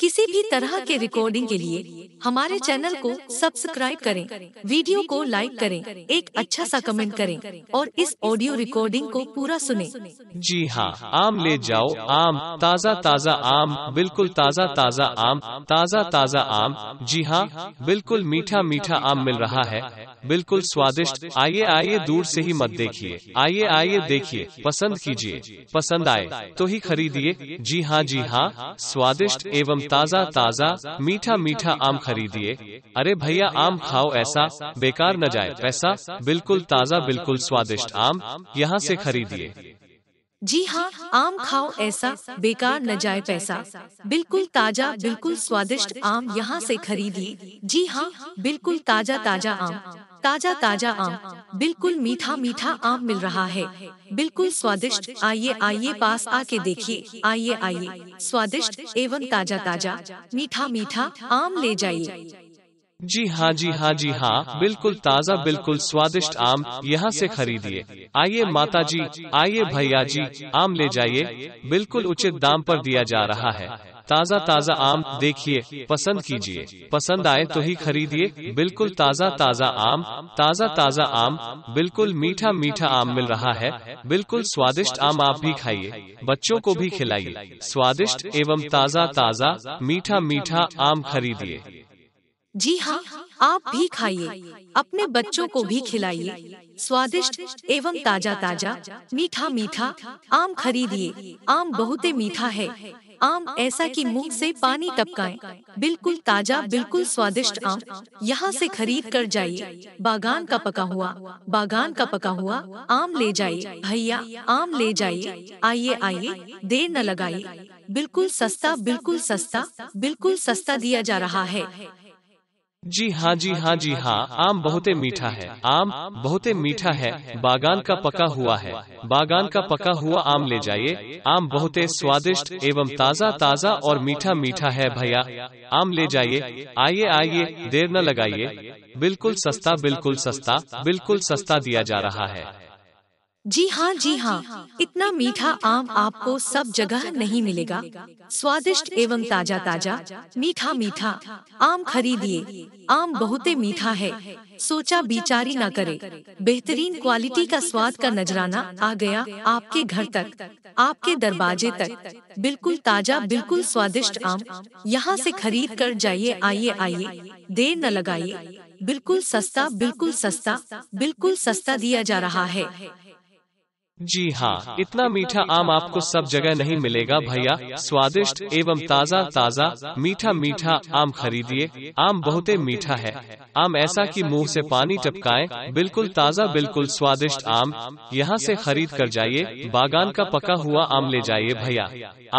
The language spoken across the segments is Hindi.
किसी भी तरह के रिकॉर्डिंग के लिए हमारे चैनल को सब्सक्राइब करें वीडियो को लाइक करें एक अच्छा सा अच्छा कमेंट करें और इस ऑडियो रिकॉर्डिंग को पूरा सुने जी हाँ, हाँ आम ले जाओ आम ताज़ा ताज़ा आम बिल्कुल ताज़ा ताज़ा आम ताज़ा ताज़ा आम जी हाँ बिल्कुल मीठा मीठा आम मिल रहा है बिल्कुल स्वादिष्ट आइए आइए दूर से ही मत देखिए आइए आइए देखिए पसंद कीजिए पसंद आए तो ही खरीदिए जी हाँ जी हाँ स्वादिष्ट एवं ताज़ा ताज़ा मीठा मीठा आम खरीदिए अरे भैया आम खाओ ऐसा बेकार न जाए पैसा बिल्कुल ताज़ा बिल्कुल स्वादिष्ट आम यहाँ से खरीदिए हाँ, जी हाँ आम खाओ ऐसा बेकार न जाए पैसा बिल्कुल ताजा बिल्कुल स्वादिष्ट आम यहाँ से खरीदिए जी हाँ, हाँ बिल्कुल ताजा ताजा आम ताजा ताजा आम बिल्कुल मीठा मीठा आम मिल रहा है बिल्कुल स्वादिष्ट आइए आइए पास आके देखिए आइए आइए स्वादिष्ट एवं ताजा ताजा मीठा मीठा आम ले जाइए जी हाँ जी हाँ जी हाँ बिल्कुल ताज़ा बिल्कुल स्वादिष्ट आम यहाँ से खरीदिए आइए माता जी आइए भैया जी आम ले जाइए बिल्कुल उचित दाम पर दिया जा रहा है ताज़ा ताज़ा आम देखिए पसंद कीजिए पसंद आए तो ही खरीदिए बिल्कुल ताज़ा ताज़ा आम ताज़ा ताज़ा आम बिल्कुल मीठा मीठा आम मिल रहा है बिल्कुल स्वादिष्ट आम आप भी खाइए बच्चों को भी खिलाइए स्वादिष्ट एवं ताज़ा ताज़ा मीठा मीठा आम खरीदिए हाँ, जी हाँ आप भी खाइए अपने बच्चों को भी खिलाइए स्वादिष्ट एवं ताजा ताजा मीठा मीठा आम खरीदिए आम ही मीठा है आम ऐसा कि मुंह से पानी टपकाए बिल्कुल ताजा बिल्कुल स्वादिष्ट आम यहाँ से खरीद कर जाइए बागान का पका हुआ बागान का पका हुआ आम ले जाइए भैया आम ले जाइए आइए आइए देर न लगाइए बिल्कुल सस्ता बिल्कुल सस्ता बिल्कुल सस्ता दिया जा रहा है जी हाँ जी हाँ जी हाँ आम बहुते मीठा है आम बहुते मीठा है बागान का पका हुआ है बागान का पका हुआ आम ले जाइए आम बहुते स्वादिष्ट एवं ताज़ा ताज़ा और मीठा मीठा है भैया आम ले जाइए आइए आइए देर न लगाइए बिल्कुल सस्ता बिल्कुल सस्ता बिल्कुल सस्ता दिया जा रहा है जी हाँ जी हाँ इतना मीठा आम आपको सब जगह नहीं मिलेगा स्वादिष्ट एवं ताजा ताजा मीठा मीठा आम खरीदिए आम ही मीठा है सोचा बिचारी ना करे बेहतरीन क्वालिटी का स्वाद का नजराना आ गया आपके घर तक आपके दरवाजे तक बिल्कुल ताजा बिल्कुल स्वादिष्ट आम यहाँ से खरीद कर जाइए आइए आइए देर न लगाइए बिल्कुल सस्ता बिल्कुल सस्ता बिल्कुल सस्ता दिया जा रहा है हाँ, जी हाँ इतना मीठा आम आपको सब जगह नहीं मिलेगा भैया स्वादिष्ट एवं ताजा ताजा मीठा मीठा आम खरीदिए आम बहुत मीठा है आम ऐसा कि मुंह से पानी टपकाए बिल्कुल ताजा बिल्कुल स्वादिष्ट आम यहाँ से खरीद कर जाइए बागान का पका हुआ आम ले जाइए भैया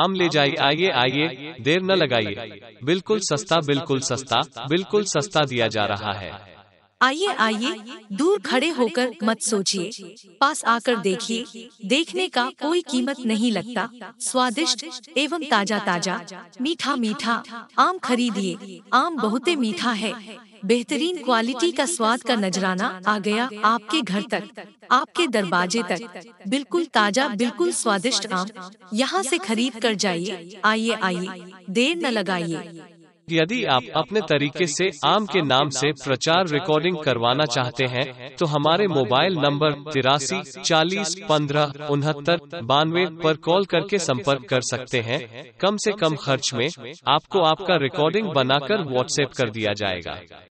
आम ले जाइए आइए आइए देर न लगाइए बिल्कुल सस्ता बिल्कुल सस्ता बिल्कुल सस्ता दिया जा रहा है आइए आइए दूर खड़े होकर मत सोचिए पास आकर देखिए देखने का कोई कीमत नहीं लगता स्वादिष्ट एवं ताजा ताजा मीठा मीठा आम खरीदिए आम ही मीठा है बेहतरीन क्वालिटी का स्वाद का नजराना आ गया आपके घर तक आपके दरवाजे तक बिल्कुल ताजा बिल्कुल स्वादिष्ट आम यहाँ से खरीद कर जाइए आइए आइए देर न लगाइए यदि आप अपने तरीके से आम के नाम से प्रचार रिकॉर्डिंग करवाना चाहते हैं तो हमारे मोबाइल नंबर तिरासी चालीस पंद्रह उनहत्तर बानवे पर कॉल करके संपर्क कर सकते हैं कम से कम खर्च में आपको आपका रिकॉर्डिंग बनाकर व्हाट्सएप कर दिया जाएगा